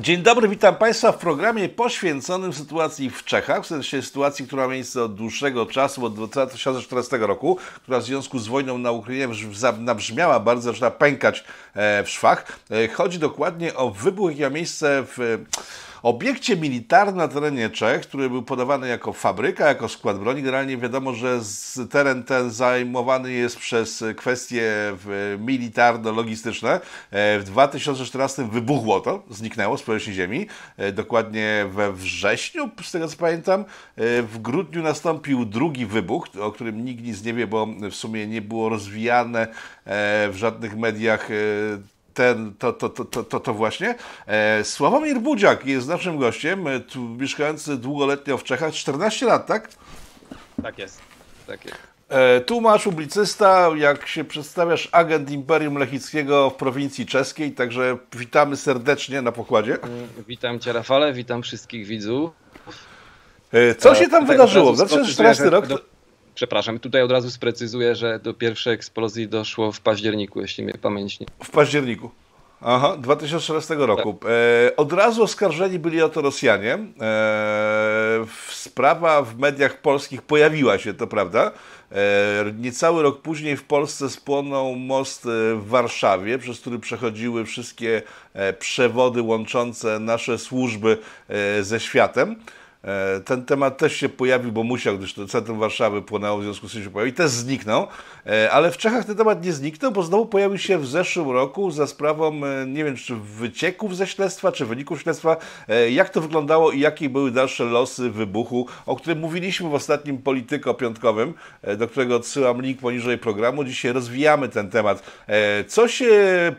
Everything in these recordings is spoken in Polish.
Dzień dobry, witam Państwa w programie poświęconym sytuacji w Czechach, w sensie sytuacji, która ma miejsce od dłuższego czasu, od 2014 roku, która w związku z wojną na Ukrainie nabrzmiała bardzo, zaczyna pękać e, w szwach. E, chodzi dokładnie o wybuch, jaki ma miejsce w obiekcie militarnym na terenie Czech, który był podawany jako fabryka, jako skład broni, generalnie wiadomo, że teren ten zajmowany jest przez kwestie e, militarno-logistyczne. E, w 2014 wybuchło to, zniknęło z powierzchni Ziemi, e, dokładnie we wrześniu, z tego co pamiętam. W grudniu nastąpił drugi wybuch, o którym nikt nic nie wie, bo w sumie nie było rozwijane w żadnych mediach ten, to, to, to, to, to właśnie. E, Sławomir Budziak jest naszym gościem, e, tu mieszkający długoletnio w Czechach, 14 lat, tak? Tak jest, tak jest. E, tłumacz, publicysta, jak się przedstawiasz, agent Imperium Lechickiego w prowincji czeskiej, także witamy serdecznie na pokładzie. Mm, witam Cię Rafale, witam wszystkich widzów. E, co e, się tam wydarzyło? W 2014 rok... Do Przepraszam, tutaj od razu sprecyzuję, że do pierwszej eksplozji doszło w październiku, jeśli mnie pamięć nie. W październiku. Aha, 2016 roku. E, od razu oskarżeni byli o to Rosjanie. E, sprawa w mediach polskich pojawiła się, to prawda. E, niecały rok później w Polsce spłonął most e, w Warszawie, przez który przechodziły wszystkie e, przewody łączące nasze służby e, ze światem. E, ten temat też się pojawił, bo musiał, gdyż to centrum Warszawy płonęło, w związku z tym się pojawił i też zniknął. E, ale w Czechach ten temat nie zniknął, bo znowu pojawił się w zeszłym roku za sprawą, e, nie wiem, czy wycieków ze śledztwa, czy wyników śledztwa, jak to wyglądało i jakie były dalsze losy wybuchu, o którym mówiliśmy w ostatnim Polityko Piątkowym, do którego odsyłam link poniżej programu. Dzisiaj rozwijamy ten temat. Co się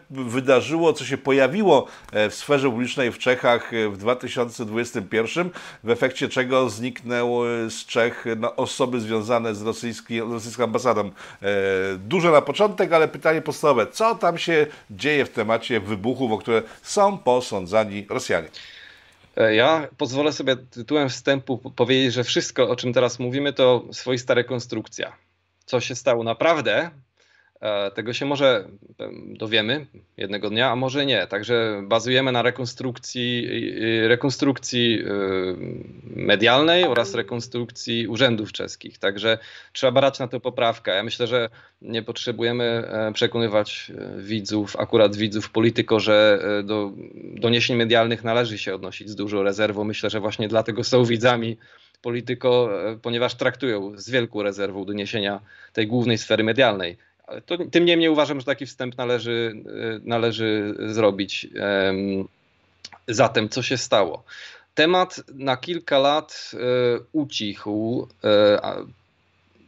wydarzyło, co się pojawiło w sferze publicznej w Czechach w 2021 w efekcie efekcie czego zniknęły z Czech no, osoby związane z rosyjski, rosyjską ambasadą. E, dużo na początek, ale pytanie podstawowe, co tam się dzieje w temacie wybuchów, o które są posądzani Rosjanie? E, ja pozwolę sobie tytułem wstępu powiedzieć, że wszystko, o czym teraz mówimy, to swoista rekonstrukcja. Co się stało naprawdę, E, tego się może dowiemy jednego dnia, a może nie. Także bazujemy na rekonstrukcji, rekonstrukcji y, medialnej oraz rekonstrukcji urzędów czeskich. Także trzeba brać na to poprawkę. Ja myślę, że nie potrzebujemy e, przekonywać e, widzów, akurat widzów, polityko, że do doniesień medialnych należy się odnosić z dużą rezerwą. Myślę, że właśnie dlatego są widzami polityko, ponieważ traktują z wielką rezerwą doniesienia tej głównej sfery medialnej. Ale to, tym niemniej uważam, że taki wstęp należy, y, należy zrobić. Zatem, co się stało? Temat na kilka lat y, ucichł. Y,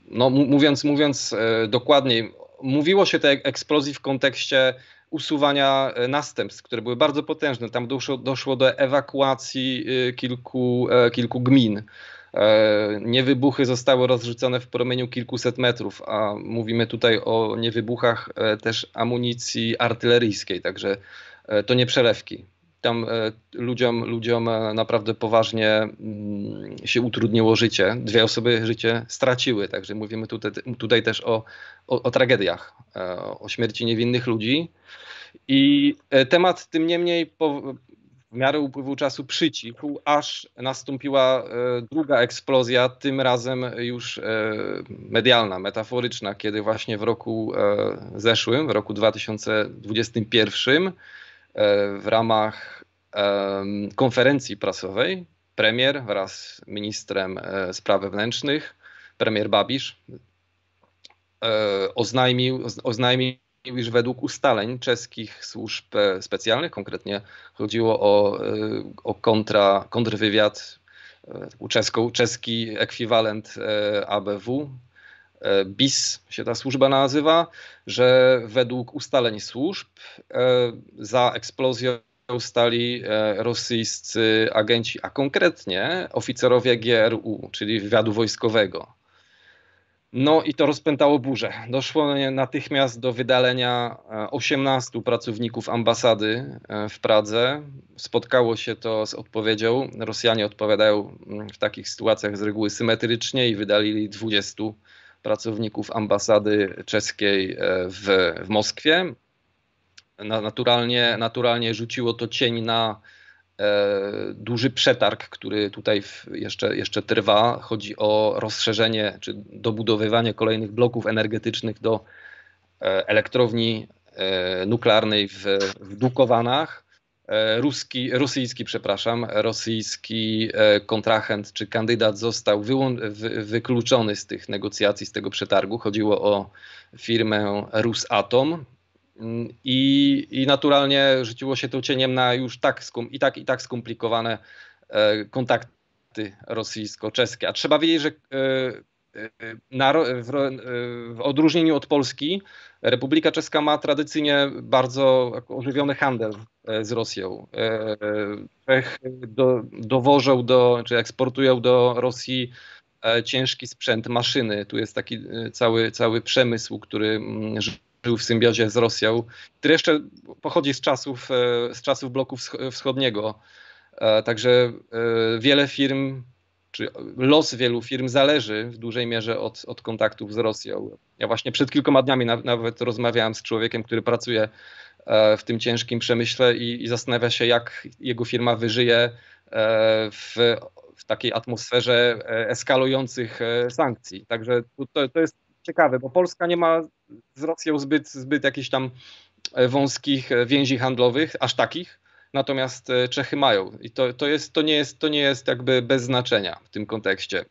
no, mówiąc, mówiąc dokładniej, mówiło się tej eksplozji w kontekście usuwania następstw, które były bardzo potężne. Tam doszło, doszło do ewakuacji kilku, kilku gmin E, niewybuchy zostały rozrzucone w promieniu kilkuset metrów, a mówimy tutaj o niewybuchach e, też amunicji artyleryjskiej, także e, to nie przelewki. Tam ludziom, ludziom naprawdę poważnie mm, się utrudniło życie. Dwie osoby życie straciły, także mówimy tutaj, tutaj też o, o, o tragediach, o śmierci niewinnych ludzi. I temat tym niemniej po, w miarę upływu czasu przycichł, aż nastąpiła e, druga eksplozja, tym razem już e, medialna, metaforyczna, kiedy właśnie w roku e, zeszłym, w roku 2021, w ramach konferencji prasowej premier wraz z ministrem spraw wewnętrznych, premier Babisz, oznajmił, oznajmił iż według ustaleń czeskich służb e, specjalnych, konkretnie chodziło o, e, o kontra, kontrwywiad, e, czeską, czeski ekwiwalent ABW, BIS się ta służba nazywa, że według ustaleń służb za eksplozją ustali rosyjscy agenci, a konkretnie oficerowie GRU, czyli wywiadu wojskowego. No i to rozpętało burzę. Doszło natychmiast do wydalenia 18 e, pracowników ambasady e, w Pradze. Spotkało się to z odpowiedzią. Rosjanie odpowiadają mm, w takich sytuacjach z reguły symetrycznie i wydalili 20 pracowników ambasady czeskiej e, w, w Moskwie. Naturalnie, naturalnie rzuciło to cień na E, duży przetarg, który tutaj jeszcze, jeszcze trwa. Chodzi o rozszerzenie czy dobudowywanie kolejnych bloków energetycznych do e, elektrowni e, nuklearnej w, w Dukowanach. Ruski, rosyjski, przepraszam, rosyjski kontrahent czy kandydat został wyłą- wykluczony z tych negocjacji, z tego przetargu. Chodziło o firmę Rusatom, Mm, I, I naturalnie rzuciło się to cieniem na już tak skum, i tak i tak skomplikowane e, kontakty rosyjsko-czeskie. A trzeba wiedzieć, że e, e, w odróżnieniu od Polski Republika Czeska ma tradycyjnie bardzo ożywiony handel z Rosją. Czech do, dowożą do, czy eksportują do Rosji ciężki sprzęt, maszyny. Tu jest taki cały, cały przemysł, który mm, żył w symbiozie z Rosją, który jeszcze pochodzi z czasów, e, z czasów bloku wschodniego. E, także e, wiele firm, czy los wielu firm zależy w dużej mierze od, od kontaktów z Rosją. Ja właśnie przed kilkoma dniami nawet rozmawiałem z człowiekiem, który pracuje w tym ciężkim przemyśle i, i zastanawia się, jak jego firma wyżyje w, w takiej atmosferze eskalujących sankcji. Także to, to jest ciekawe, bo Polska nie ma z Rosją zbyt, zbyt jakichś tam e, wąskich e, więzi handlowych, aż takich. Natomiast e, Czechy mają i to, to, jest, to, nie jest, to nie jest jakby bez znaczenia w tym kontekście.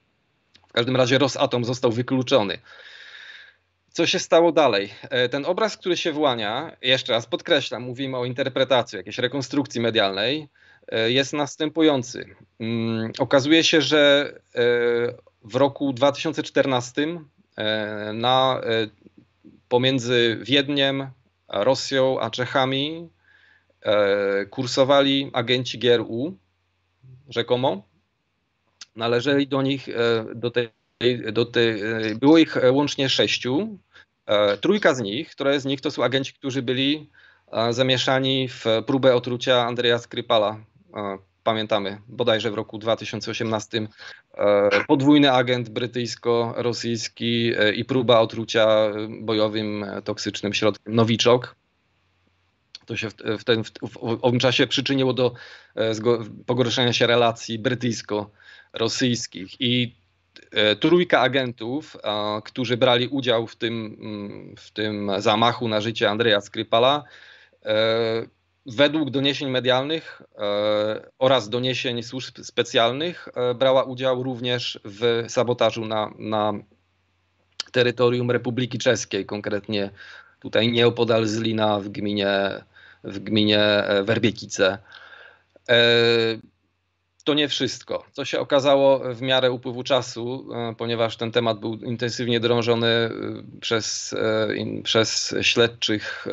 W każdym razie Rosatom został wykluczony. Co się stało dalej? Ten obraz, który się włania, jeszcze raz podkreślam, mówimy o interpretacji, jakiejś rekonstrukcji medialnej, jest następujący. Mm, okazuje się, że w roku 2014 E, na, e, pomiędzy Wiedniem, Rosją a Czechami e, kursowali agenci GRU, rzekomo. Należeli do nich, do tej, do tej, było ich łącznie sześciu. Trójka z nich, która z nich to są agenci, którzy byli zamieszani w próbę otrucia Andrzeja Skrypala, pamiętamy, bodajże w roku 2018 e, podwójny agent brytyjsko-rosyjski e, i próba otrucia bojowym e, toksycznym środkiem Nowiczok. To się w, ten, w, w owym czasie przyczyniło do pogorszenia się relacji brytyjsko-rosyjskich. I trójka agentów, którzy brali udział w tym, mm, w tym zamachu na życie Andrzeja Skrypala, według doniesień medialnych e, oraz doniesień służb specjalnych e, brała udział również w sabotażu na, na terytorium Republiki Czeskiej, konkretnie tutaj nieopodal Zlina w gminie, w gminie e, Werbiekice to nie wszystko, co się okazało w miarę upływu czasu, e, ponieważ ten temat był intensywnie drążony e, przez, e, przez, śledczych,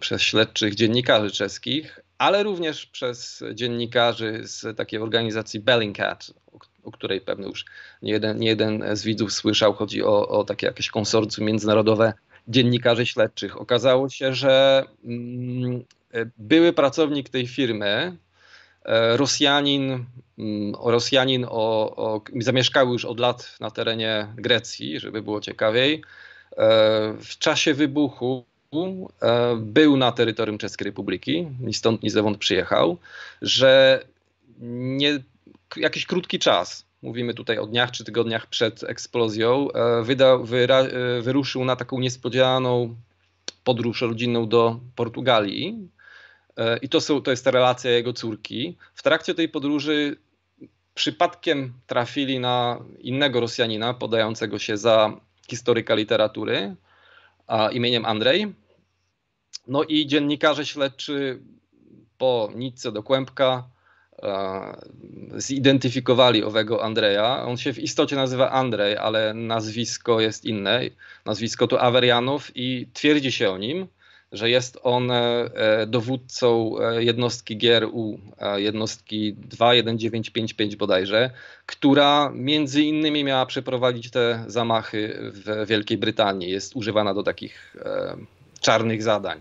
przez śledczych dziennikarzy czeskich, ale również przez dziennikarzy z takiej organizacji Bellingcat, o której pewnie już nie jeden, nie jeden z widzów słyszał. Chodzi o, o takie jakieś konsorcjum międzynarodowe dziennikarzy śledczych. Okazało się, że mm, były pracownik tej firmy, E, Rosjanin, mm, Rosjanin o, o, już od lat na terenie Grecji, żeby było ciekawiej. E, w czasie wybuchu e, był na terytorium Czeskiej Republiki, ni stąd, ni zewąd przyjechał, że nie, jakiś krótki czas, mówimy tutaj o dniach czy tygodniach przed eksplozją, wydał, wyra, wyruszył na taką niespodzianą podróż rodzinną do Portugalii, E, I to, są, to jest ta relacja jego córki. W trakcie tej podróży przypadkiem trafili na innego Rosjanina podającego się za historyka literatury imieniem Andrzej. No i dziennikarze śledczy po nitce do kłębka e, zidentyfikowali owego Andrzeja. On się w istocie nazywa Andrzej, ale nazwisko jest inne. Nazwisko to Awerianow i twierdzi się o nim że jest on e, dowódcą e, jednostki GRU, jednostki 21955 bodajże, która między innymi miała przeprowadzić te zamachy w Wielkiej Brytanii. Jest używana do takich e, czarnych zadań.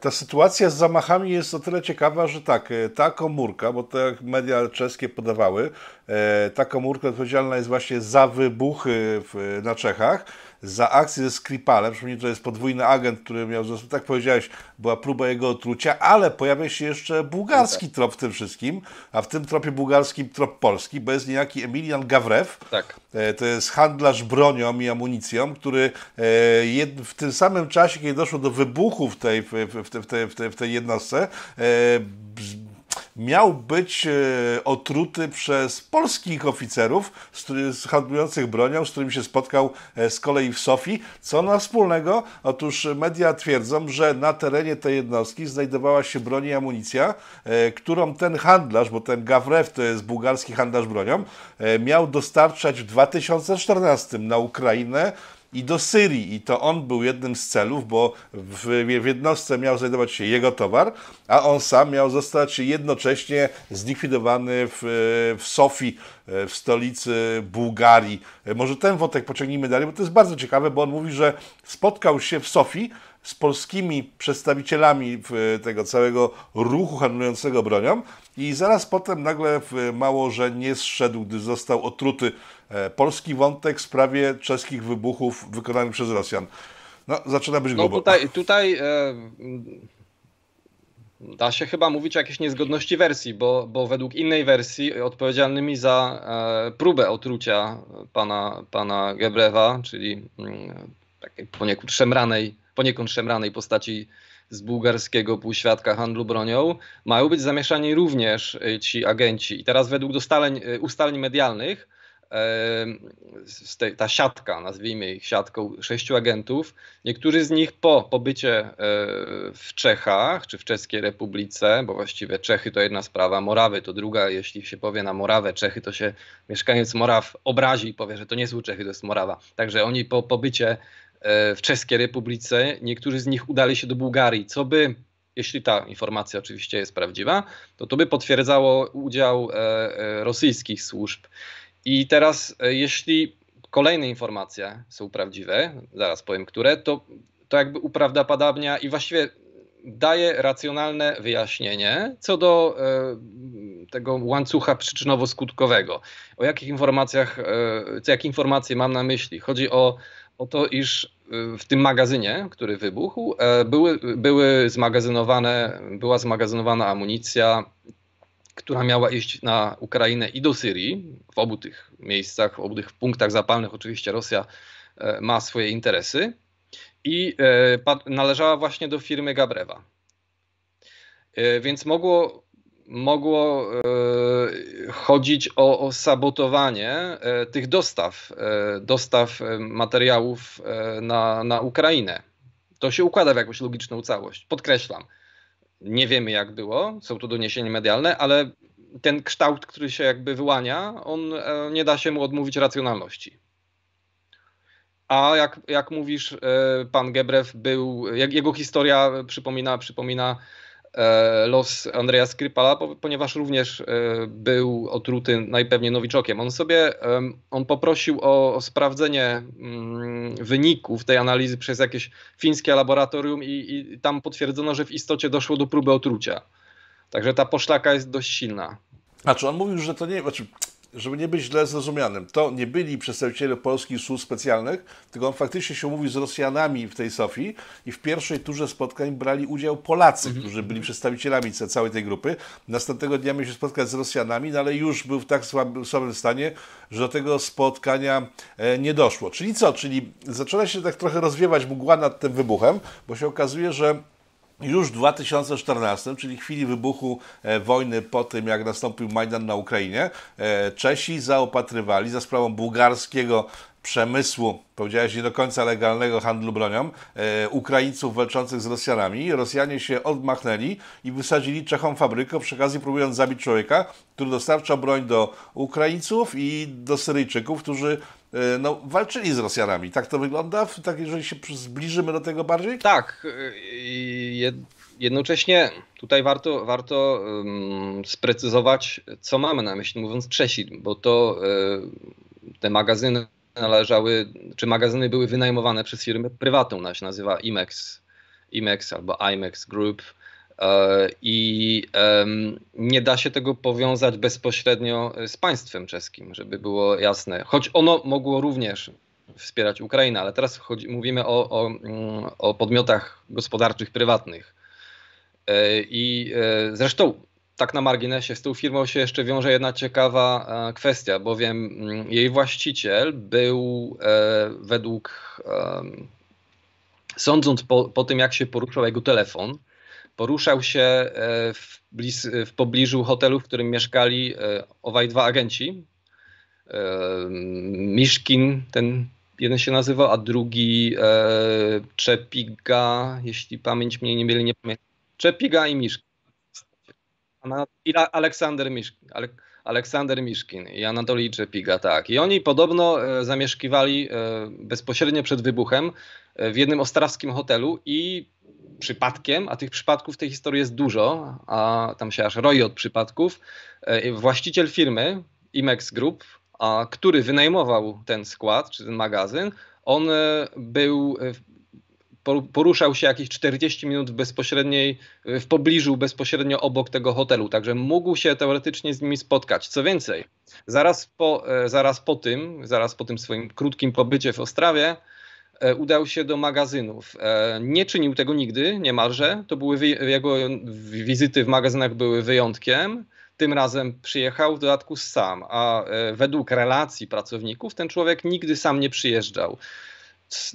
Ta sytuacja z zamachami jest o tyle ciekawa, że tak, ta komórka, bo to jak media czeskie podawały, ta komórka odpowiedzialna jest właśnie za wybuchy w, na Czechach za akcję ze Skripalem, przypomnij, to jest podwójny agent, który miał, tak powiedziałeś, była próba jego otrucia, ale pojawia się jeszcze bułgarski no tak. trop w tym wszystkim, a w tym tropie bułgarskim trop polski, bo jest niejaki Emilian Gawrew, tak. E, to jest handlarz bronią i amunicją, który e, w tym samym czasie, kiedy doszło do wybuchu tej, w, tej, w tej, w tej jednostce, e, miał być e, otruty przez polskich oficerów handlujących bronią, z którym się spotkał e, z kolei w Sofii. Co ma wspólnego? Otóż media twierdzą, że na terenie tej jednostki znajdowała się broń i amunicja, e, którą ten handlarz, bo ten Gawrew to jest bułgarski handlarz bronią, miał dostarczać w 2014 na Ukrainę i do Syrii. I to on był jednym z celów, bo w, w jednostce miał znajdować się jego towar, a on sam miał zostać jednocześnie zlikwidowany w, w Sofii, w stolicy Bułgarii. Może ten wątek pociągnijmy dalej, bo to jest bardzo ciekawe, bo on mówi, że spotkał się w Sofii z polskimi przedstawicielami tego całego ruchu handlującego bronią i zaraz potem nagle mało, że nie zszedł, gdy został otruty E, polski wątek w sprawie czeskich wybuchów wykonanych przez Rosjan. No, zaczyna być grubo. No tutaj, tutaj e, mm, da się chyba mówić o jakiejś niezgodności wersji, bo, bo według innej wersji odpowiedzialnymi za e, próbę otrucia pana, pana Gebrewa, czyli m, mm, takiej poniekąd szemranej, poniekąd szemranej postaci z bułgarskiego półświadka handlu bronią, mają być zamieszani również e, ci agenci. I teraz według ustaleń e, medialnych ta siatka, nazwijmy ich siatką sześciu agentów. Niektórzy z nich po pobycie e, w Czechach czy w Czeskiej Republice, bo właściwie Czechy to jedna sprawa, Morawy to druga. Jeśli się powie na Morawę Czechy, to się mieszkaniec Moraw obrazi i powie, że to nie są Czechy, to jest Morawa. Także oni po pobycie e, w Czeskiej Republice, niektórzy z nich udali się do Bułgarii, co by jeśli ta informacja oczywiście jest prawdziwa, to to by potwierdzało udział e, rosyjskich służb. I teraz, e, jeśli kolejne informacje są prawdziwe, zaraz powiem które, to, to jakby uprawdopodobnia i właściwie daje racjonalne wyjaśnienie co do e, tego łańcucha przyczynowo-skutkowego. O jakich informacjach, e, jakie informacje mam na myśli? Chodzi o, o to, iż e, w tym magazynie, który wybuchł, e, były, były zmagazynowane, była zmagazynowana amunicja która miała iść na Ukrainę i do Syrii. W obu tych miejscach, w obu tych punktach zapalnych oczywiście Rosja e, ma swoje interesy i e, należała właśnie do firmy Gabrewa. E, więc mogło, mogło chodzić o, o sabotowanie tych dostaw, dostaw materiałów na, na Ukrainę. To się układa w jakąś logiczną całość. Podkreślam, nie wiemy jak było, są tu doniesienia medialne, ale ten kształt, który się jakby wyłania, on e, nie da się mu odmówić racjonalności. A jak, jak mówisz, e, pan Gebrew był, jego historia przypomina, przypomina E, los Andrea Skrypala, ponieważ również e, był otruty najpewniej nowiczokiem. On sobie, on poprosił o, sprawdzenie mm, wyników tej analizy przez jakieś fińskie laboratorium i, i, tam potwierdzono, że w istocie doszło do próby otrucia. Także ta poszlaka jest dość silna. A czy on mówił, że to nie, znaczy żeby nie być źle zrozumianym, to nie byli przedstawiciele polskich służb specjalnych, tylko on faktycznie się mówi z Rosjanami w tej Sofii i w pierwszej turze spotkań brali udział Polacy, mhm. którzy byli przedstawicielami całej tej grupy. Następnego dnia miał się spotkać z Rosjanami, no ale już był w tak słabym stanie, że do tego spotkania e, nie doszło. Czyli co? Czyli zaczyna się tak trochę rozwiewać mgła nad tym wybuchem, bo się okazuje, że już w 2014, czyli chwili wybuchu e, wojny po tym, jak nastąpił Majdan na Ukrainie, e, Czesi zaopatrywali za sprawą bułgarskiego przemysłu, powiedziałeś nie do końca legalnego handlu bronią, e, Ukraińców walczących z Rosjanami. Rosjanie się odmachnęli i wysadzili Czechom fabrykę, przy okazji próbując zabić człowieka, który dostarcza broń do Ukraińców i do Syryjczyków, którzy e, no, walczyli z Rosjanami. Tak to wygląda? Tak, jeżeli się zbliżymy do tego bardziej? Tak. E, Jed jednocześnie tutaj warto, warto um, sprecyzować, co mamy na myśli, mówiąc Czesi, bo to e, te magazyny należały, czy magazyny były wynajmowane przez firmę prywatną, ona się nazywa IMEX, IMEX albo IMEX Group. E, I nie da się tego powiązać bezpośrednio z państwem czeskim, żeby było jasne. Choć ono mogło również wspierać Ukrainę, ale teraz chodzi, mówimy o, o, mm, o podmiotach gospodarczych prywatnych. E, I e, zresztą tak na marginesie, z tą firmą się jeszcze wiąże jedna ciekawa e, kwestia, bowiem mm, jej właściciel był e, według, sądząc po, po tym, jak się poruszał jego telefon, poruszał się e, w, w pobliżu hotelu, w którym mieszkali owaj dwa agenci. Miszkin, ten jeden się nazywa, a drugi Czepiga, jeśli pamięć mnie nie mieli, nie pamiętam. Czepiga i Miszkin. No, I Aleksander, Misz, Aleksander Miszkin i Anatolij Czepiga, tak. I oni podobno e, zamieszkiwali e, bezpośrednio przed wybuchem e, w jednym ostrawskim hotelu i przypadkiem, a tych przypadków w tej historii jest dużo, a tam się aż roi od przypadków, właściciel firmy Imex Group, a, który wynajmował ten skład czy ten magazyn, on był poruszał się jakieś 40 minut w bezpośredniej, w pobliżu, bezpośrednio obok tego hotelu, także mógł się teoretycznie z nimi spotkać. Co więcej, zaraz po, e, zaraz po tym, zaraz po tym swoim krótkim pobycie w Ostrawie, e, udał się do magazynów. E, nie czynił tego nigdy, niemalże. To były jego wizyty w magazynach były wyjątkiem. Tym razem przyjechał w dodatku sam, a według relacji pracowników ten człowiek nigdy sam nie przyjeżdżał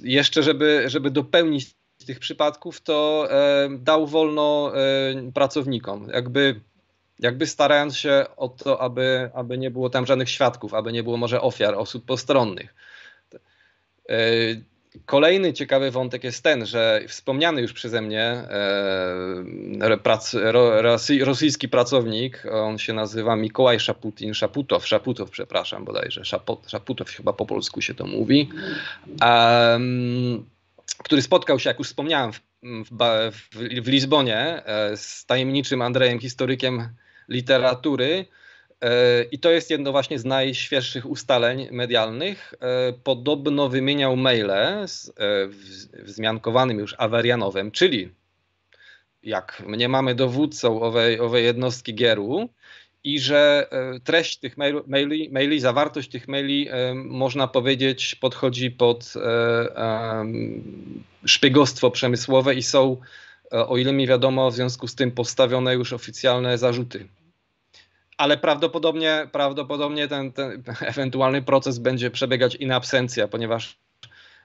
jeszcze, żeby, żeby dopełnić tych przypadków, to e, dał wolno e, pracownikom. Jakby jakby starając się o to, aby, aby nie było tam żadnych świadków, aby nie było może ofiar, osób postronnych. E, Kolejny ciekawy wątek jest ten, że wspomniany już przeze mnie e, prac, ro, rosy, rosyjski pracownik, on się nazywa Mikołaj Szaputin, Szaputow, Szaputow przepraszam bodajże, Szapot, Szaputow chyba po polsku się to mówi, e, który spotkał się, jak już wspomniałem, w, w, w Lizbonie e, z tajemniczym Andrejem, historykiem literatury, E, I to jest jedno właśnie z najświeższych ustaleń medialnych. E, podobno wymieniał maile z e, wzmiankowanym już Awerianowem, czyli jak mnie mamy dowódcą owej, owej jednostki Gieru i że treść tych maili, maili zawartość tych maili można powiedzieć podchodzi pod szpiegostwo przemysłowe i są, o ile mi wiadomo, w związku z tym postawione już oficjalne zarzuty ale prawdopodobnie, prawdopodobnie ten, ten ewentualny proces będzie przebiegać in absencja, ponieważ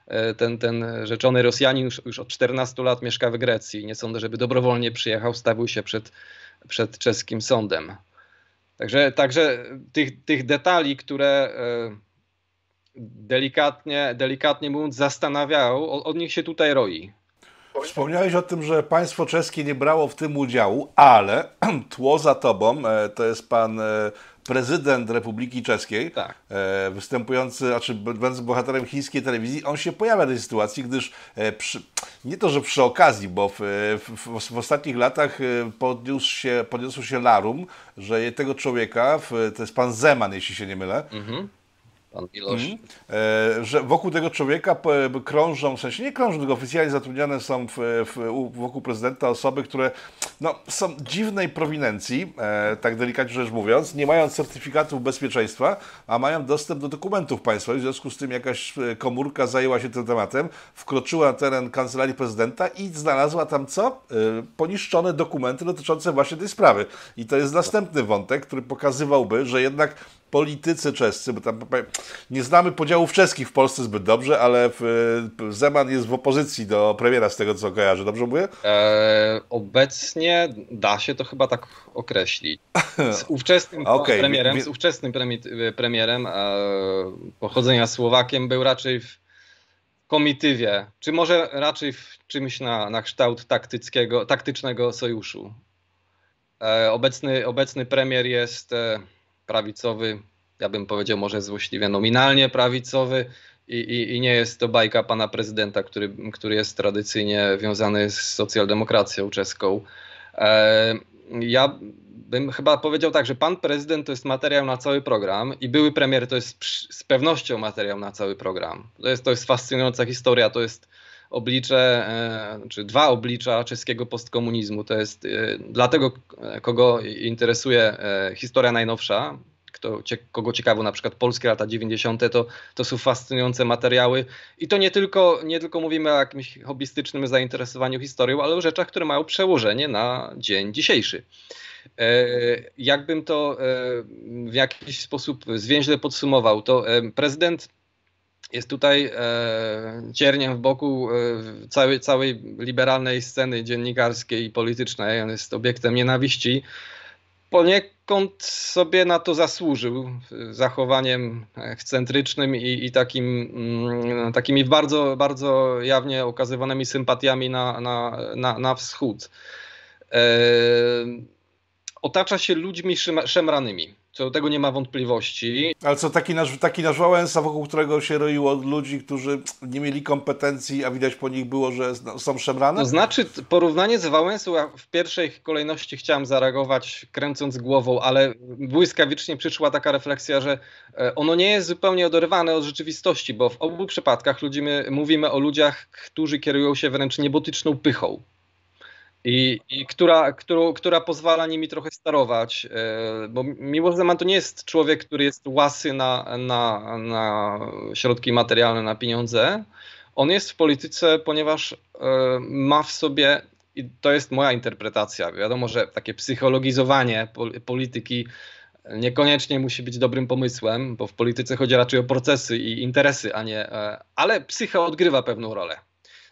e, ten, ten rzeczony Rosjanin już, już od 14 lat mieszka w Grecji. Nie sądzę, żeby dobrowolnie przyjechał, stawił się przed, przed czeskim sądem. Także, także tych, tych detali, które e, delikatnie, delikatnie mówiąc zastanawiają, od, od nich się tutaj roi. Wspomniałeś o tym, że państwo czeskie nie brało w tym udziału, ale tło za tobą e, to jest pan e, prezydent Republiki Czeskiej, tak. E, występujący, znaczy będąc bohaterem chińskiej telewizji, on się pojawia w tej sytuacji, gdyż przy, nie to, że przy okazji, bo w, w, w, ostatnich latach podniósł się, podniósł się larum, że tego człowieka, to jest pan Zeman, jeśli się nie mylę, mhm pan Milosz. Mm że wokół tego człowieka krążą, w sensie nie krążą, tylko oficjalnie zatrudniane są w, w, wokół prezydenta osoby, które no, są dziwnej prowinencji, e, tak delikatnie rzecz mówiąc, nie mają certyfikatów bezpieczeństwa, a mają dostęp do dokumentów państwa. W związku z tym jakaś e, komórka zajęła się tym tematem, wkroczyła na teren kancelarii prezydenta i znalazła tam co? poniszczone dokumenty dotyczące właśnie tej sprawy. I to jest następny wątek, który pokazywałby, że jednak politycy czescy, bo tam nie znamy podziałów czeskich w Polsce zbyt dobrze, ale Zeman jest w opozycji do premiera z tego co kojarzę, dobrze mówię? E, obecnie da się to chyba tak określić. Z ówczesnym okay. premierem, z ówczesnym e, premierem e, pochodzenia Słowakiem był raczej w komitywie, czy może raczej w czymś na, na kształt taktyckiego, taktycznego sojuszu. E, obecny, obecny premier jest... E, prawicowy, ja bym powiedział może złośliwie nominalnie prawicowy i, i, i, nie jest to bajka pana prezydenta, który, który jest tradycyjnie wiązany z socjaldemokracją czeską. E, ja bym chyba powiedział tak, że pan prezydent to jest materiał na cały program i były premier to jest z pewnością materiał na cały program. To jest, to jest fascynująca historia, to jest oblicze, e, czy znaczy dwa oblicza czeskiego postkomunizmu. To jest e, dla tego, e, kogo interesuje historia najnowsza, kto, kogo ciekawo na przykład polskie lata 90., to, to są fascynujące materiały. I to nie tylko, nie tylko mówimy o jakimś hobbystycznym zainteresowaniu historią, ale o rzeczach, które mają przełożenie na dzień dzisiejszy. Jakbym to w jakiś sposób zwięźle podsumował, to prezydent jest tutaj e, cierniem w boku e, całej, całej liberalnej sceny dziennikarskiej i politycznej. On jest obiektem nienawiści. Poniekąd sobie na to zasłużył zachowaniem ekscentrycznym i, i takim, mm, no, takimi bardzo, bardzo jawnie okazywanymi sympatiami na, na, na, na wschód. E, otacza się ludźmi szem, szemranymi co tego nie ma wątpliwości. Ale co taki nasz, taki nasz Wałęsa, wokół którego się roiło ludzi, którzy nie mieli kompetencji, a widać po nich było, że no, są szemrane? To znaczy, porównanie z Wałęsą, ja w pierwszej kolejności chciałem zareagować kręcąc głową, ale błyskawicznie przyszła taka refleksja, że e, ono nie jest zupełnie oderwane od rzeczywistości, bo w obu przypadkach ludzimy, mówimy o ludziach, którzy kierują się wręcz niebotyczną pychą. I, i która, którą, która pozwala nimi trochę sterować, e, bo Miłosz Zeman to nie jest człowiek, który jest łasy na, na, na środki materialne, na pieniądze. On jest w polityce, ponieważ e, ma w sobie, i to jest moja interpretacja, wiadomo, że takie psychologizowanie polityki niekoniecznie musi być dobrym pomysłem, bo w polityce chodzi raczej o procesy i interesy, a nie, e, ale psycha odgrywa pewną rolę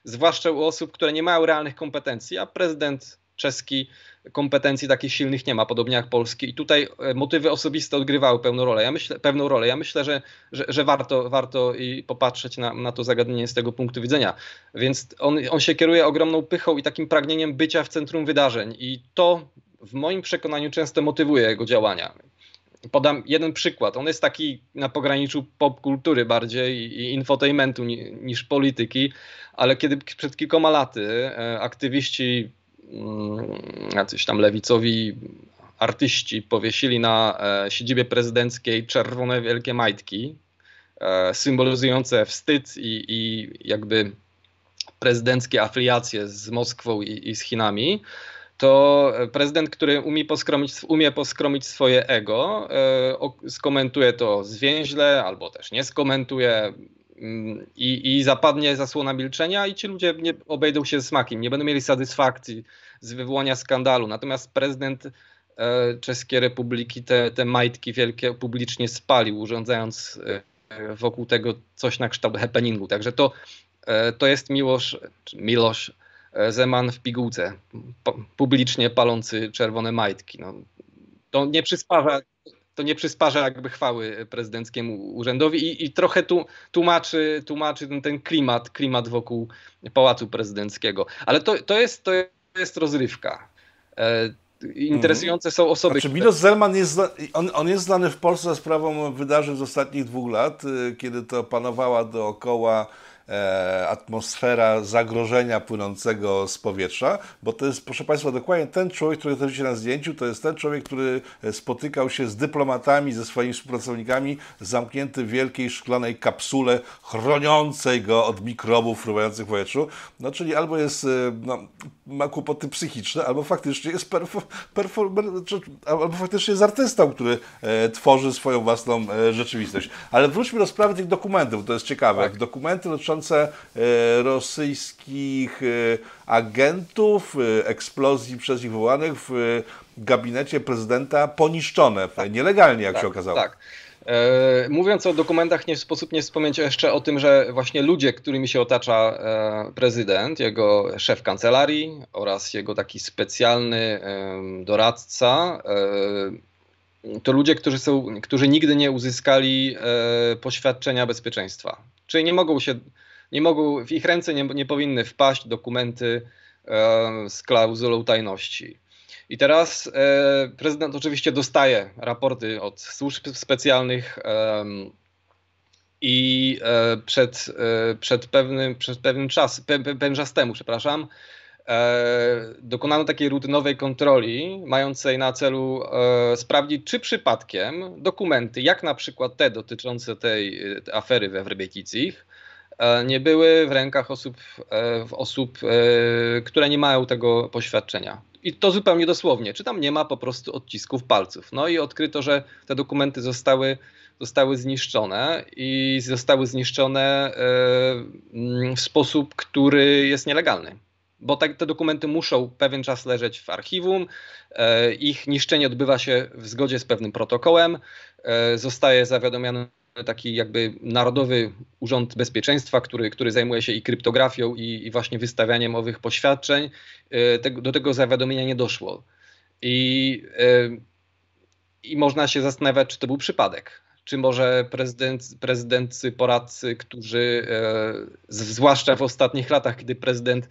zwłaszcza u osób, które nie mają realnych kompetencji, a prezydent czeski kompetencji takich silnych nie ma, podobnie jak polski. I tutaj e, motywy osobiste odgrywały pełną rolę. Ja myślę, pewną rolę. Ja myślę, że, że, że warto, warto i popatrzeć na, na to zagadnienie z tego punktu widzenia. Więc on, on się kieruje ogromną pychą i takim pragnieniem bycia w centrum wydarzeń. I to w moim przekonaniu często motywuje jego działania podam jeden przykład. On jest taki na pograniczu popkultury bardziej i infotainmentu niż polityki, ale kiedy przed kilkoma laty e, aktywiści, mm, jacyś tam lewicowi artyści powiesili na e, siedzibie prezydenckiej czerwone wielkie majtki, e, symbolizujące wstyd i, i jakby prezydenckie afiliacje z Moskwą i, i z Chinami, to prezydent, który umie poskromić, umie poskromić swoje ego, e, skomentuje to zwięźle albo też nie skomentuje. Mm, I, I zapadnie zasłona milczenia, i ci ludzie nie obejdą się smakiem, nie będą mieli satysfakcji z wywołania skandalu. Natomiast prezydent e, Czeskiej Republiki te, te majtki wielkie publicznie spalił, urządzając e, wokół tego coś na kształt happeningu. Także to, to jest miłość miłość E, Zeman w pigułce, publicznie palący czerwone majtki. No, to nie przysparza to nie przysparza jakby chwały prezydenckiemu urzędowi i, i trochę tu, tłumaczy, tłumaczy ten, ten, klimat, klimat wokół Pałacu Prezydenckiego. Ale to, to, jest, to jest rozrywka. E, interesujące są osoby. Znaczy, które... Zelman jest, on, on jest znany w Polsce za sprawą wydarzeń z ostatnich dwóch lat, e, kiedy to panowała dookoła E, atmosfera zagrożenia płynącego z powietrza, bo to jest, proszę Państwa, dokładnie ten człowiek, który którego widzicie na zdjęciu, to jest ten człowiek, który e, spotykał się z dyplomatami, ze swoimi współpracownikami, zamknięty w wielkiej szklanej kapsule chroniącej go od mikrobów fruwających w powietrzu. No, czyli albo jest, e, no, ma kłopoty psychiczne, albo faktycznie jest perfor, albo faktycznie jest artystą, który e, tworzy swoją własną e, rzeczywistość. Ale wróćmy do sprawy tych dokumentów, to jest ciekawe. Tak. Dokumenty dotyczące no, dotyczące e, rosyjskich e, agentów, e, eksplozji przez nich wywołanych w gabinecie prezydenta poniszczone, tak, nielegalnie jak tak, się okazało. Tak. Mówiąc o dokumentach, nie sposób nie wspomnieć jeszcze o tym, że właśnie ludzie, którymi się otacza prezydent, jego szef kancelarii oraz jego taki specjalny doradca, to ludzie, którzy, są, którzy nigdy nie uzyskali poświadczenia bezpieczeństwa. Czyli nie mogą się nie mogą, w ich ręce nie, nie powinny wpaść dokumenty e, z klauzulą tajności. I teraz e, prezydent oczywiście dostaje raporty od służb specjalnych e, i przed, e, przed pewnym, przed pewnym czas, pe, pewien czas temu, przepraszam, e, dokonano takiej rutynowej kontroli, mającej na celu e, sprawdzić, czy przypadkiem dokumenty, jak na przykład te dotyczące tej afery we Wrebieticich, E, nie były w rękach osób, e, osób, e, które nie mają tego poświadczenia. I to zupełnie dosłownie. Czy tam nie ma po prostu odcisków palców? No i odkryto, że te dokumenty zostały, zostały zniszczone i zostały zniszczone mm, w sposób, który jest nielegalny bo tak, te dokumenty muszą pewien czas leżeć w archiwum. E, ich niszczenie odbywa się w zgodzie z pewnym protokołem. E, zostaje zawiadomiony taki jakby Narodowy Urząd Bezpieczeństwa, który, który zajmuje się i kryptografią, i, i właśnie wystawianiem owych poświadczeń. E, do tego zawiadomienia nie doszło. I, e, I można się zastanawiać, czy to był przypadek. Czy może prezydent, prezydency poradcy, którzy, e, zwłaszcza w ostatnich latach, kiedy prezydent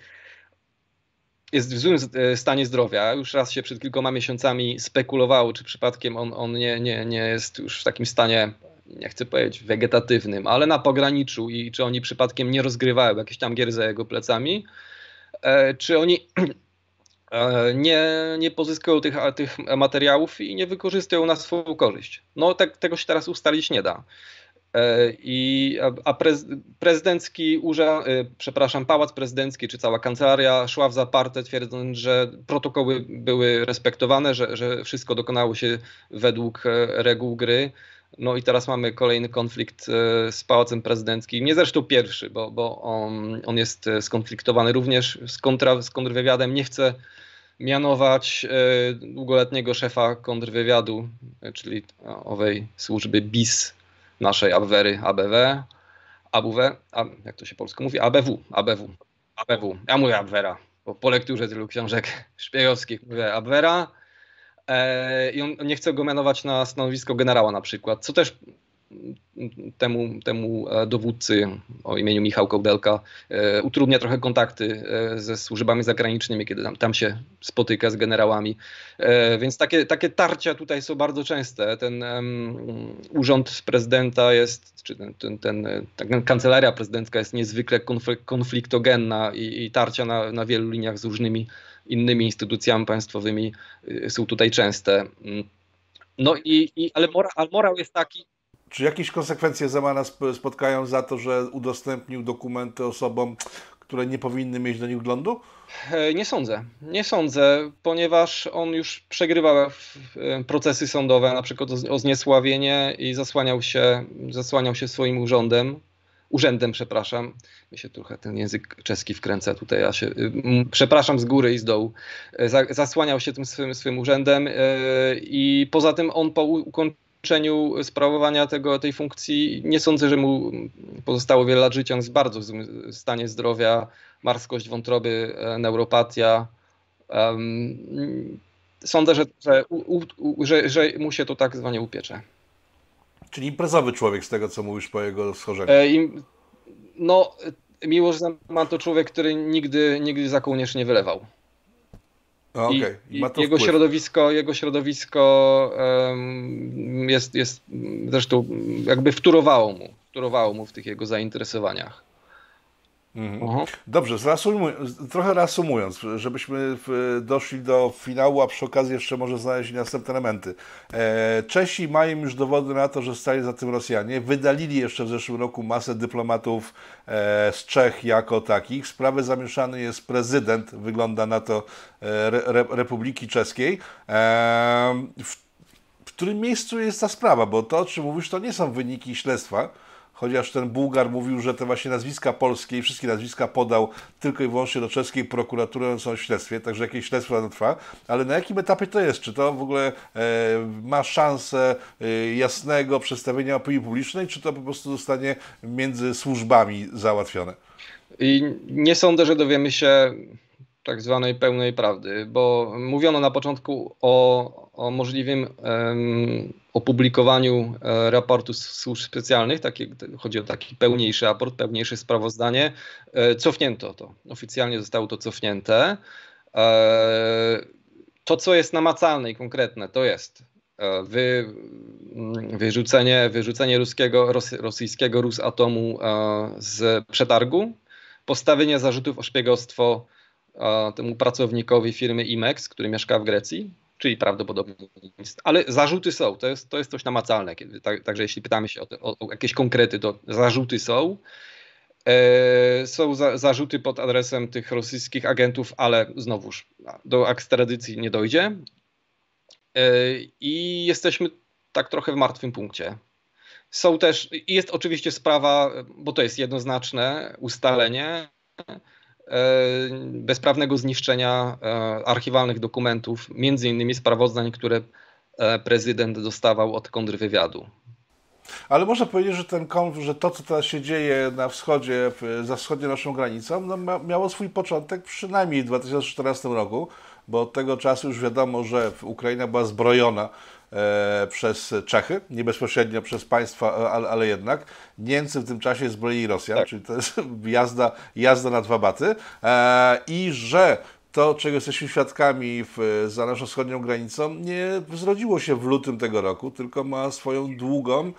jest w złym stanie zdrowia. Już raz się przed kilkoma miesiącami spekulowało, czy przypadkiem on, on nie, nie, nie jest już w takim stanie nie chcę powiedzieć wegetatywnym, ale na pograniczu i czy oni przypadkiem nie rozgrywają jakieś tam gier za jego plecami, e, czy oni e, nie, nie pozyskują tych, tych materiałów i nie wykorzystują na swoją korzyść. No tak, tego się teraz ustalić nie da. E, I, a prez, prezydencki urząd, przepraszam, pałac prezydencki czy cała kancelaria szła w zaparte, twierdząc, że protokoły były respektowane, że, że wszystko dokonało się według reguł gry. No i teraz mamy kolejny konflikt e, z Pałacem Prezydenckim. Nie zresztą pierwszy, bo, bo on, on jest e, skonfliktowany również z, kontra, z kontrwywiadem. Nie chce mianować e, długoletniego szefa kontrwywiadu, czyli owej służby BIS naszej Abwery ABW. ABW, jak to się polsko mówi? ABW, ABW, ABW. Ja mówię Abwera, bo po lekturze tylu książek szpiegowskich mówię Abwera. E, i on nie chce go mianować na stanowisko generała na przykład, co też temu, temu e, dowódcy o imieniu Michał Kołdelka e, utrudnia trochę kontakty e, ze służbami zagranicznymi, kiedy tam, tam się spotyka z generałami. E, więc takie, takie tarcia tutaj są bardzo częste. Ten um, urząd prezydenta jest, czy ten, ten, ten, tak, ten, kancelaria prezydencka jest niezwykle konfliktogenna i, i tarcia na, na wielu liniach z różnymi innymi instytucjami państwowymi y, są tutaj częste. Mm. No i, i ale, mora, ale morał jest taki, czy jakieś konsekwencje Zemana spotkają za to, że udostępnił dokumenty osobom, które nie powinny mieć do nich wglądu? E, nie sądzę. Nie sądzę, ponieważ on już przegrywał e, procesy sądowe, na przykład o zniesławienie i zasłaniał się, zasłaniał się swoim urzędem urzędem, przepraszam. Mi się trochę ten język czeski wkręca tutaj, ja się y, przepraszam z góry i z dołu. Y, zasłaniał się tym swym, swym urzędem y, i poza tym on po ukończeniu sprawowania tego, tej funkcji nie sądzę, że mu pozostało wiele lat życia. On jest w bardzo złym stanie zdrowia, marskość wątroby, e, neuropatia. sądzę, że, że, że, że mu się to tak zwane upiecze. Czyli imprezowy człowiek z tego, co mówisz po jego schorzeniu. E, im, no, Miłosz ma to człowiek, który nigdy, nigdy za kołnierz nie wylewał. A, okay. I, I jego środowisko, jego środowisko um, jest, jest zresztą jakby wturowało mu, wturowało mu w tych jego zainteresowaniach. Mhm. mhm. Dobrze, zrasumuj, trochę reasumując, żebyśmy doszli do finału, a przy okazji jeszcze może znaleźć następne elementy. E, Czesi mają już dowody na to, że stali za tym Rosjanie. Wydalili jeszcze w zeszłym roku masę dyplomatów e, z Czech jako takich. W sprawę zamieszany jest prezydent, wygląda na to, e, Re Republiki Czeskiej. W którym miejscu jest ta sprawa? Bo to, o czym mówisz, to nie są wyniki śledztwa chociaż ten Bułgar mówił, że te właśnie nazwiska polskie i wszystkie nazwiska podał tylko i wyłącznie do czeskiej prokuratury, są w śledztwie, także jakieś śledztwo trwa, ale na jakim etapie to jest? Czy to w ogóle e, ma szansę e, jasnego przedstawienia opinii publicznej, czy to po prostu zostanie między służbami załatwione? I nie sądzę, że dowiemy się tak zwanej pełnej prawdy, bo mówiono na początku o, o możliwym um, opublikowaniu e, raportu służb specjalnych, taki, chodzi o taki pełniejszy raport, pełniejsze sprawozdanie, e, cofnięto to. Oficjalnie zostało to cofnięte. E, to, co jest namacalne i konkretne, to jest e, wy, mm, wyrzucenie, wyrzucenie ruskiego, rosy, rosyjskiego Rusatomu e, z przetargu, postawienie zarzutów o szpiegostwo temu pracownikowi firmy IMEX, który mieszka w Grecji, czyli prawdopodobnie, Ale zarzuty są, to jest, to jest coś namacalne. Tak, także jeśli pytamy się o, te, o, jakieś konkrety, to zarzuty są. E, są za, zarzuty pod adresem tych rosyjskich agentów, ale znowuż do ekstradycji nie dojdzie. E, I jesteśmy tak trochę w martwym punkcie. Są też, jest oczywiście sprawa, bo to jest jednoznaczne ustalenie, E, bezprawnego zniszczenia e, archiwalnych dokumentów, między innymi sprawozdań, które e, prezydent dostawał od kontrwywiadu. Ale można powiedzieć, że ten że to, co teraz się dzieje na wschodzie, za wschodnią naszą granicą, no, miało swój początek przynajmniej w 2014 roku, bo od tego czasu już wiadomo, że Ukraina była zbrojona E, przez Czechy, nie bezpośrednio przez państwa, e, ale, ale jednak. Niemcy w tym czasie zbroili Rosjan, tak. czyli to jest jazda, jazda na dwa baty. E, I że to, czego jesteśmy świadkami w, za naszą wschodnią granicą, nie zrodziło się w lutym tego roku, tylko ma swoją długą,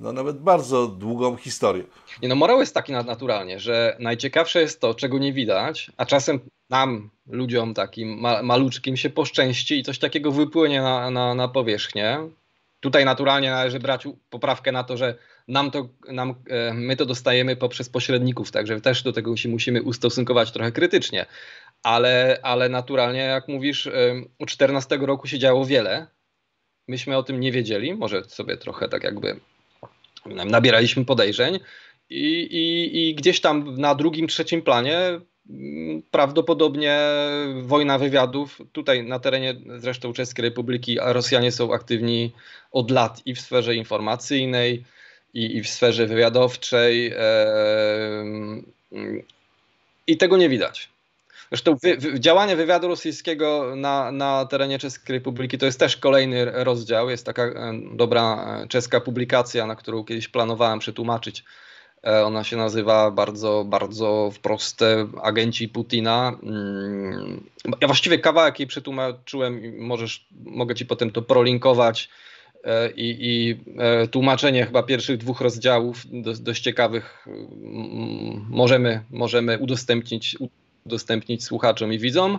no nawet bardzo długą historię. Nie, no morał jest taki naturalnie, że najciekawsze jest to, czego nie widać, a czasem nam, ludziom takim maluczkim się poszczęści i coś takiego wypłynie na, na, na powierzchnię. Tutaj naturalnie należy brać poprawkę na to, że nam to, nam, e, my to dostajemy poprzez pośredników, także też do tego się musimy ustosunkować trochę krytycznie. Ale, ale naturalnie, jak mówisz, u e, 14 roku się działo wiele. Myśmy o tym nie wiedzieli, może sobie trochę tak jakby nabieraliśmy podejrzeń. I, i, I, gdzieś tam na drugim, trzecim planie prawdopodobnie wojna wywiadów. Tutaj na terenie zresztą Czeskiej Republiki a Rosjanie są aktywni od lat i w sferze informacyjnej, i, i w sferze wywiadowczej. I tego nie widać. Zresztą wy, wy, działanie wywiadu rosyjskiego na, na terenie Czeskiej Republiki to jest też kolejny rozdział. Jest taka dobra czeska publikacja, na którą kiedyś planowałem przetłumaczyć E, ona się nazywa bardzo, bardzo wprost Agenci Putina. Mm, ja właściwie kawałek jej przetłumaczyłem, możesz, mogę ci potem to prolinkować. E, I, i, e, tłumaczenie chyba pierwszych dwóch rozdziałów do, dość ciekawych mm, możemy, możemy udostępnić, udostępnić słuchaczom i widzom.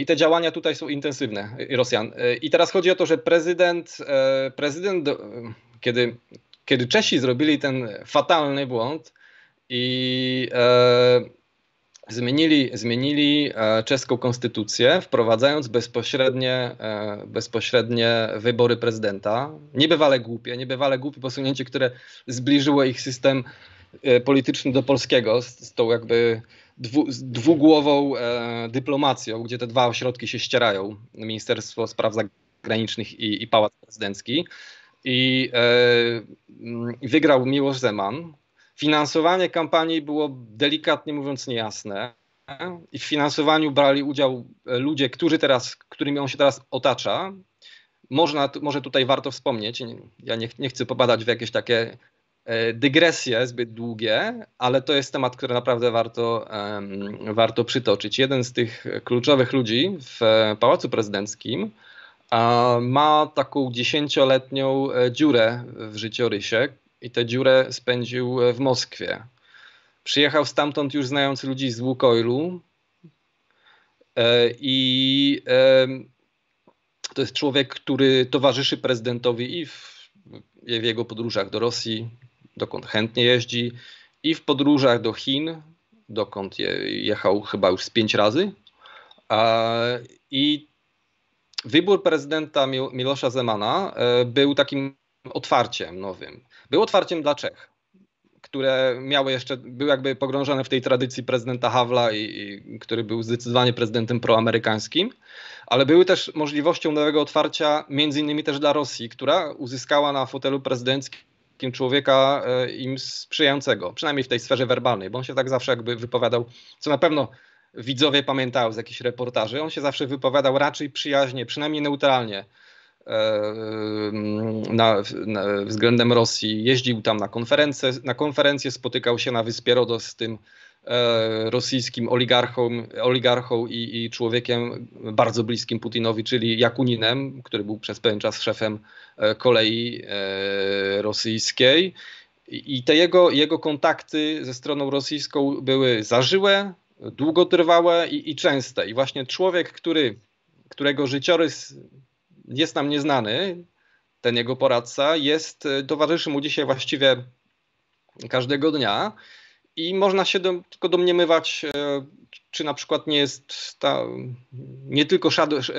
I te działania tutaj są intensywne Rosjan. I teraz chodzi o to, że prezydent, prezydent kiedy kiedy Czesi zrobili ten fatalny błąd i e, zmienili, zmienili e, czeską konstytucję, wprowadzając bezpośrednie, e, bezpośrednie wybory prezydenta. Niebywale głupie, niebywale głupie posunięcie, które zbliżyło ich system e, polityczny do polskiego, z, z tą jakby dwu, dwugłową e, dyplomacją, gdzie te dwa ośrodki się ścierają, Ministerstwo Spraw Zagranicznych i, i Pałac Prezydencki i e, mm, wygrał Miłosz Zeman. Finansowanie kampanii było delikatnie mówiąc niejasne i w finansowaniu brali udział e, ludzie, którzy teraz, którymi on się teraz otacza. Można, może tutaj warto wspomnieć, ja nie, nie chcę popadać w jakieś takie e, dygresje zbyt długie, ale to jest temat, który naprawdę warto, warto przytoczyć. Jeden z tych kluczowych ludzi w e, Pałacu Prezydenckim ma taką dziesięcioletnią e, dziurę w życiorysie i tę dziurę spędził e, w Moskwie. Przyjechał stamtąd już znając ludzi z Łukoilu e, i to jest człowiek, który towarzyszy prezydentowi i w, w jego podróżach do Rosji, dokąd chętnie jeździ, i w podróżach do Chin, dokąd je, jechał chyba już z pięć razy. I wybór prezydenta Mil Milosza Zemana e, był takim otwarciem nowym. Był otwarciem dla Czech, które miały jeszcze, były jakby pogrążone w tej tradycji prezydenta Hawla, i, i, który był zdecydowanie prezydentem proamerykańskim, ale były też możliwością nowego otwarcia między innymi też dla Rosji, która uzyskała na fotelu prezydenckim człowieka e, im sprzyjającego, przynajmniej w tej sferze werbalnej, bo on się tak zawsze jakby wypowiadał, co na pewno widzowie pamiętają z jakichś reportaży. On się zawsze wypowiadał raczej przyjaźnie, przynajmniej neutralnie e, na, na, względem Rosji. Jeździł tam na konferencje, na konferencje spotykał się na wyspie Rodos z tym e, rosyjskim oligarchą, oligarchą i, i, człowiekiem bardzo bliskim Putinowi, czyli Jakuninem, który był przez pewien czas szefem e, kolei rosyjskiej. I te jego, jego kontakty ze stroną rosyjską były zażyłe, długotrwałe i, i częste. I właśnie człowiek, który, którego życiorys jest nam nieznany, ten jego poradca, jest, e, towarzyszy mu dzisiaj właściwie każdego dnia. I można się do, tylko domniemywać, e, czy na przykład nie jest ta, nie tylko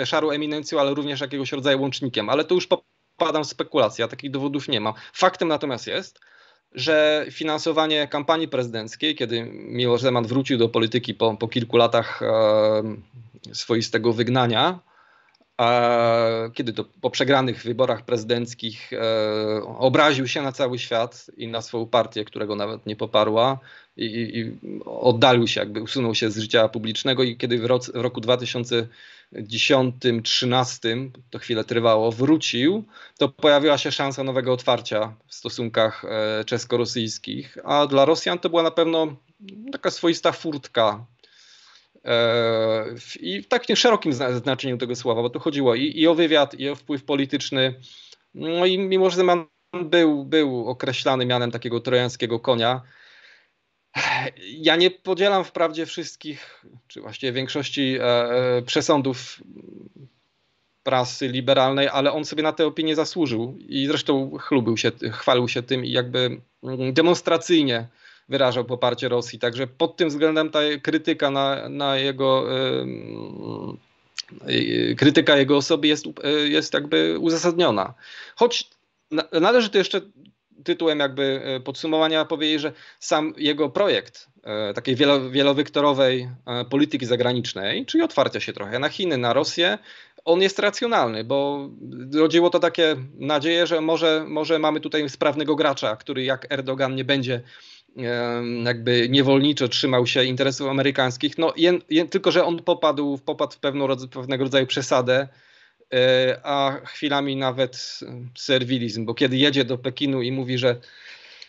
szaru eminencją, ale również jakiegoś rodzaju łącznikiem. Ale to już popadam w spekulacje, ja takich dowodów nie mam. Faktem natomiast jest, że finansowanie kampanii prezydenckiej, kiedy Miłosz Zeman wrócił do polityki po, po kilku latach e, swoistego wygnania, e, kiedy to po przegranych wyborach prezydenckich e, obraził się na cały świat i na swoją partię, którego nawet nie poparła i, i oddalił się, jakby usunął się z życia publicznego i kiedy w, roc, w roku 2000 10-13, to chwilę trwało, wrócił, to pojawiła się szansa nowego otwarcia w stosunkach e, czesko-rosyjskich, a dla Rosjan to była na pewno taka swoista furtka. E, I w takim szerokim znaczeniu tego słowa, bo tu chodziło i, i o wywiad, i o wpływ polityczny. No i mimo, że Zeman był, był określany mianem takiego trojańskiego konia, ja nie podzielam wprawdzie wszystkich, czy właściwie większości e, e, przesądów prasy liberalnej, ale on sobie na te opinie zasłużył i zresztą chlubił się, chwalił się tym i jakby mm, demonstracyjnie wyrażał poparcie Rosji. Także pod tym względem ta krytyka na, na jego yy, krytyka jego osoby jest, yy, jest jakby uzasadniona. Choć należy to jeszcze tytułem jakby e, podsumowania powiedzieć, że sam jego projekt e, takiej wielo, wielowyktorowej e, polityki zagranicznej, czyli otwarcia się trochę na Chiny, na Rosję, on jest racjonalny, bo rodziło to takie nadzieje, że może, może mamy tutaj sprawnego gracza, który jak Erdogan nie będzie jakby niewolniczo trzymał się interesów amerykańskich, no jen, jen, tylko że on popadł, popadł w pewną, pewnego rodzaju przesadę, E, a chwilami nawet serwilizm, bo kiedy jedzie do Pekinu i mówi, że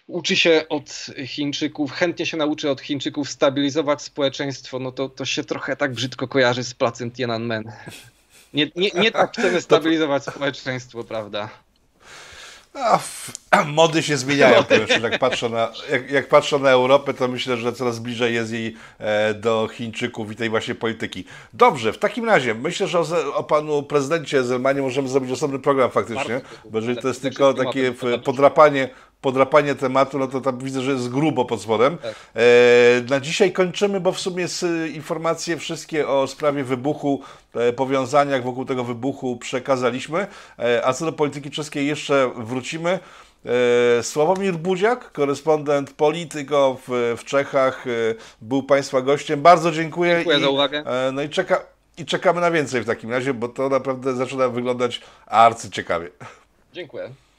uczy się od Chińczyków, chętnie się nauczy od Chińczyków stabilizować społeczeństwo, no to, to się trochę tak brzydko kojarzy z placem Tiananmen. Nie, nie, nie tak chcemy stabilizować społeczeństwo, prawda? mody się zmieniają, ponieważ jak patrzę, na, jak, jak, patrzę na Europę, to myślę, że coraz bliżej jest jej e, do Chińczyków i tej właśnie polityki. Dobrze, w takim razie myślę, że o, o panu prezydencie Zelmanie możemy zrobić osobny program faktycznie, bo jeżeli to jest znaczy, tylko takie podrapanie, podrapanie tematu, no to tam widzę, że jest grubo pod spodem. Tak. E, na dzisiaj kończymy, bo w sumie informacje wszystkie o sprawie wybuchu, e, powiązaniach wokół tego wybuchu przekazaliśmy. E, a co do polityki czeskiej jeszcze wrócimy. E, Sławomir Budziak, korespondent Polityko w, w Czechach, e, był Państwa gościem. Bardzo dziękuję. Dziękuję i, za uwagę. E, no i, czeka, i czekamy na więcej w takim razie, bo to naprawdę zaczyna wyglądać arcyciekawie. Dziękuję.